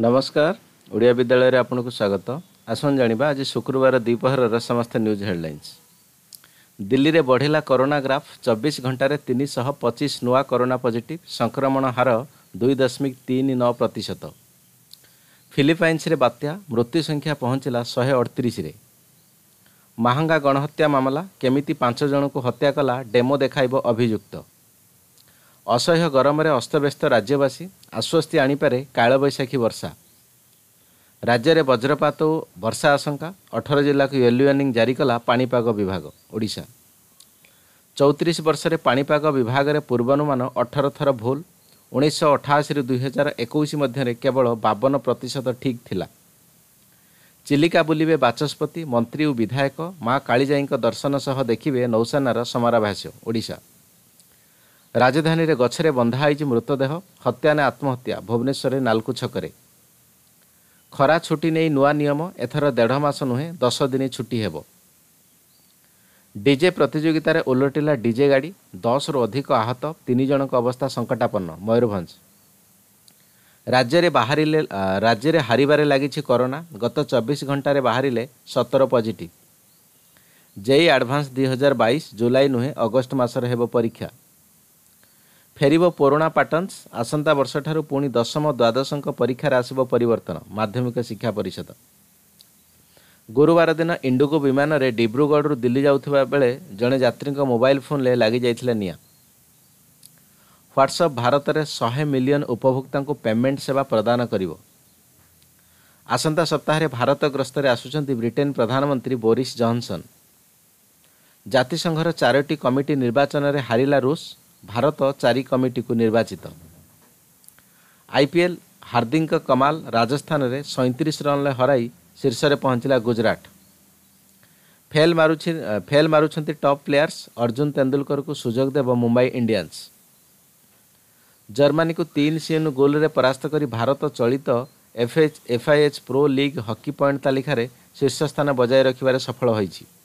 ନମସ୍କାର ଓଡ଼ିଆ ବିଦ୍ୟାଳୟରେ ଆପଣଙ୍କୁ ସ୍ୱାଗତ ଆସନ୍ତୁ ଜାଣିବା ଆଜି ଶୁକ୍ରବାର ଦ୍ୱିପହରର ସମସ୍ତ ନ୍ୟୁଜ୍ ହେଡ଼ଲାଇନ୍ସ ଦିଲ୍ଲୀରେ ବଢ଼ିଲା କରୋନା ଗ୍ରାଫ୍ ଚବିଶ ଘଣ୍ଟାରେ ତିନିଶହ ପଚିଶ ନୂଆ କରୋନା ପଜିଟିଭ୍ ସଂକ୍ରମଣ ହାର ଦୁଇ ଦଶମିକ ତିନି ନଅ ପ୍ରତିଶତ ଫିଲିପାଇନ୍ସରେ ବାତ୍ୟା ମୃତ୍ୟୁ ସଂଖ୍ୟା ପହଞ୍ଚିଲା ଶହେ ଅଠତିରିଶରେ ମାହାଙ୍ଗା ଗଣହତ୍ୟା ମାମଲା କେମିତି ପାଞ୍ଚ ଜଣଙ୍କୁ ହତ୍ୟା କଲା ଡେମୋ ଦେଖାଇବ ଅଭିଯୁକ୍ତ ଅସହ୍ୟ ଗରମରେ ଅସ୍ତବ୍ୟସ୍ତ ରାଜ୍ୟବାସୀ ଆଶ୍ୱସ୍ତି ଆଣିପାରେ କାଳବୈଶାଖୀ ବର୍ଷା ରାଜ୍ୟରେ ବଜ୍ରପାତ ଓ ବର୍ଷା ଆଶଙ୍କା ଅଠର ଜିଲ୍ଲାକୁ ୟେଲୋ ୱାର୍ଣ୍ଣିଂ ଜାରି କଲା ପାଣିପାଗ ବିଭାଗ ଓଡ଼ିଶା ଚଉତିରିଶ ବର୍ଷରେ ପାଣିପାଗ ବିଭାଗରେ ପୂର୍ବାନୁମାନ ଅଠର ଥର ଭୁଲ ଉଣେଇଶହ ଅଠାଅଶୀରୁ ଦୁଇହଜାର ଏକୋଇଶ ମଧ୍ୟରେ କେବଳ ବାବନ ପ୍ରତିଶତ ଠିକ୍ ଥିଲା ଚିଲିକା ବୁଲିବେ ବାଚସ୍ପତି ମନ୍ତ୍ରୀ ଓ ବିଧାୟକ ମା କାଳିଜାଈଙ୍କ ଦର୍ଶନ ସହ ଦେଖିବେ ନୌସେନାର ସମରାଭ୍ୟାସ ଓଡ଼ିଶା ରାଜଧାନୀରେ ଗଛରେ ବନ୍ଧା ହୋଇଛି ମୃତଦେହ ହତ୍ୟା ନା ଆତ୍ମହତ୍ୟା ଭୁବନେଶ୍ୱରରେ ନାଲକୁ ଛକରେ ଖରା ଛୁଟି ନେଇ ନୂଆ ନିୟମ ଏଥର ଦେଢ଼ ମାସ ନୁହେଁ ଦଶ ଦିନ ଛୁଟି ହେବ ଡିଜେ ପ୍ରତିଯୋଗିତାରେ ଓଲଟିଲା ଡିଜେ ଗାଡ଼ି ଦଶରୁ ଅଧିକ ଆହତ ତିନି ଜଣଙ୍କ ଅବସ୍ଥା ସଙ୍କଟାପନ୍ନ ମୟୂରଭଞ୍ଜ ରାଜ୍ୟରେ ବାହାରିଲେ ରାଜ୍ୟରେ ହାରିବାରେ ଲାଗିଛି କରୋନା ଗତ ଚବିଶ ଘଣ୍ଟାରେ ବାହାରିଲେ ସତର ପଜିଟିଭ୍ ଜେଇ ଆଡ଼ଭାନ୍ସ ଦୁଇ ହଜାର ବାଇଶ ଜୁଲାଇ ନୁହେଁ ଅଗଷ୍ଟ ମାସରେ ହେବ ପରୀକ୍ଷା ଫେରିବ ପୁରୁଣା ପାଟର୍ଣ୍ଣସ୍ ଆସନ୍ତା ବର୍ଷଠାରୁ ପୁଣି ଦଶମ ଦ୍ୱାଦଶଙ୍କ ପରୀକ୍ଷାରେ ଆସିବ ପରିବର୍ତ୍ତନ ମାଧ୍ୟମିକ ଶିକ୍ଷା ପରିଷଦ ଗୁରୁବାର ଦିନ ଇଣ୍ଡୋଗୋ ବିମାନରେ ଡିବ୍ରୁଗଡ଼ରୁ ଦିଲ୍ଲୀ ଯାଉଥିବା ବେଳେ ଜଣେ ଯାତ୍ରୀଙ୍କ ମୋବାଇଲ୍ ଫୋନ୍ରେ ଲାଗିଯାଇଥିଲା ନିଆଁ ହ୍ୱାଟ୍ସଅପ୍ ଭାରତରେ ଶହେ ମିଲିୟନ୍ ଉପଭୋକ୍ତାଙ୍କୁ ପେମେଣ୍ଟ ସେବା ପ୍ରଦାନ କରିବ ଆସନ୍ତା ସପ୍ତାହରେ ଭାରତ ଗ୍ରସ୍ତରେ ଆସୁଛନ୍ତି ବ୍ରିଟେନ୍ ପ୍ରଧାନମନ୍ତ୍ରୀ ବୋରିସ୍ ଜନ୍ସନ୍ ଜାତିସଂଘର ଚାରୋଟି କମିଟି ନିର୍ବାଚନରେ ହାରିଲା ରୁଷ୍ ଭାରତ ଚାରି କମିଟିକୁ ନିର୍ବାଚିତ ଆଇପିଏଲ୍ ହାର୍ଦ୍ଦିକ କମାଲ ରାଜସ୍ଥାନରେ ସଇଁତିରିଶ ରନ୍ରେ ହରାଇ ଶୀର୍ଷରେ ପହଞ୍ଚିଲା ଗୁଜରାଟ ଫେଲ୍ ମାରୁଛି ଫେଲ୍ ମାରୁଛନ୍ତି ଟପ୍ ପ୍ଲେୟାର୍ସ ଅର୍ଜୁନ ତେନ୍ଦୁଲକରକୁ ସୁଯୋଗ ଦେବ ମୁମ୍ବାଇ ଇଣ୍ଡିଆନ୍ସ ଜର୍ମାନୀକୁ ତିନି ସିଏନ୍ ଗୋଲ୍ରେ ପରାସ୍ତ କରି ଭାରତ ଚଳିତ FH FIH pro league hockey point ତାଲିକାରେ ଶୀର୍ଷ ସ୍ଥାନ ବଜାୟ ରଖିବାରେ ସଫଳ ହୋଇଛି